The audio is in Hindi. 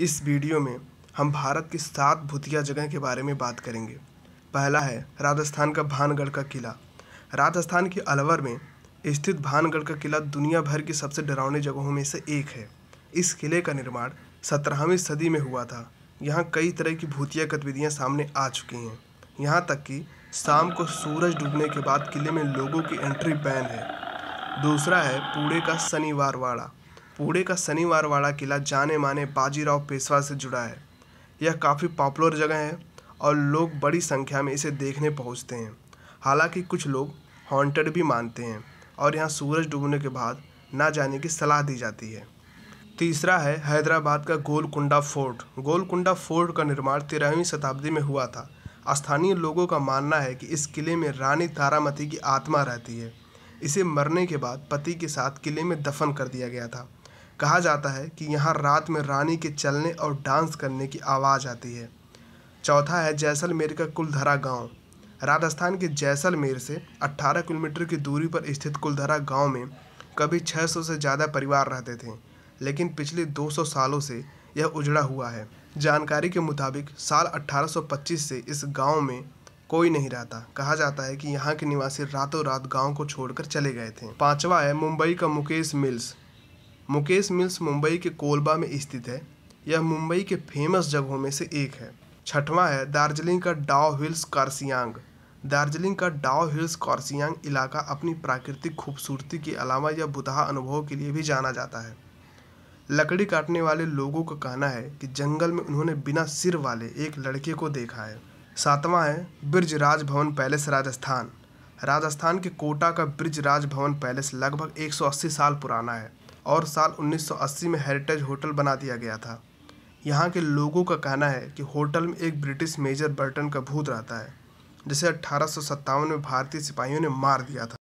इस वीडियो में हम भारत की सात भूतिया जगह के बारे में बात करेंगे पहला है राजस्थान का भानगढ़ का किला राजस्थान के अलवर में स्थित भानगढ़ का किला दुनिया भर की सबसे डरावनी जगहों में से एक है इस किले का निर्माण सत्रहवीं सदी में हुआ था यहाँ कई तरह की भूतिया गतिविधियाँ सामने आ चुकी हैं यहाँ तक कि शाम को सूरज डूबने के बाद किले में लोगों की एंट्री बैन है दूसरा है पूड़े का शनिवार वाड़ा पुणे का शनिवार वाला किला जाने माने बाजीराव पेशवा से जुड़ा है यह काफ़ी पॉपुलर जगह है और लोग बड़ी संख्या में इसे देखने पहुंचते हैं हालांकि कुछ लोग हॉन्टेड भी मानते हैं और यहाँ सूरज डूबने के बाद ना जाने की सलाह दी जाती है तीसरा है हैदराबाद का गोलकुंडा फोर्ट गोलकुंडा फोर्ट का निर्माण तेरहवीं शताब्दी में हुआ था स्थानीय लोगों का मानना है कि इस किले में रानी तारामती की आत्मा रहती है इसे मरने के बाद पति के साथ किले में दफन कर दिया गया था कहा जाता है कि यहाँ रात में रानी के चलने और डांस करने की आवाज़ आती है चौथा है जैसलमेर का कुलधरा गांव राजस्थान के जैसलमेर से 18 किलोमीटर की दूरी पर स्थित कुलधरा गांव में कभी 600 से ज़्यादा परिवार रहते थे लेकिन पिछले 200 सालों से यह उजड़ा हुआ है जानकारी के मुताबिक साल 1825 से इस गांव में कोई नहीं रहता कहा जाता है कि यहाँ के निवासी रातों रात गाँव को छोड़कर चले गए थे पांचवा है मुंबई का मुकेश मिल्स मुकेश मिल्स मुंबई के कोलबा में स्थित है यह मुंबई के फेमस जगहों में से एक है छठवां है दार्जिलिंग का डाओ हिल्स कार्सियांग दार्जिलिंग का डाओ हिल्स कार्सियांग इलाका अपनी प्राकृतिक खूबसूरती के अलावा यह बुधा अनुभव के लिए भी जाना जाता है लकड़ी काटने वाले लोगों का कहना है कि जंगल में उन्होंने बिना सिर वाले एक लड़के को देखा है सातवां है ब्रिज राज भवन पैलेस राजस्थान राजस्थान के कोटा का ब्रिज राज भवन पैलेस लगभग 180 साल पुराना है और साल 1980 में हेरिटेज होटल बना दिया गया था यहाँ के लोगों का कहना है कि होटल में एक ब्रिटिश मेजर बर्टन का भूत रहता है जिसे अट्ठारह में भारतीय सिपाहियों ने मार दिया था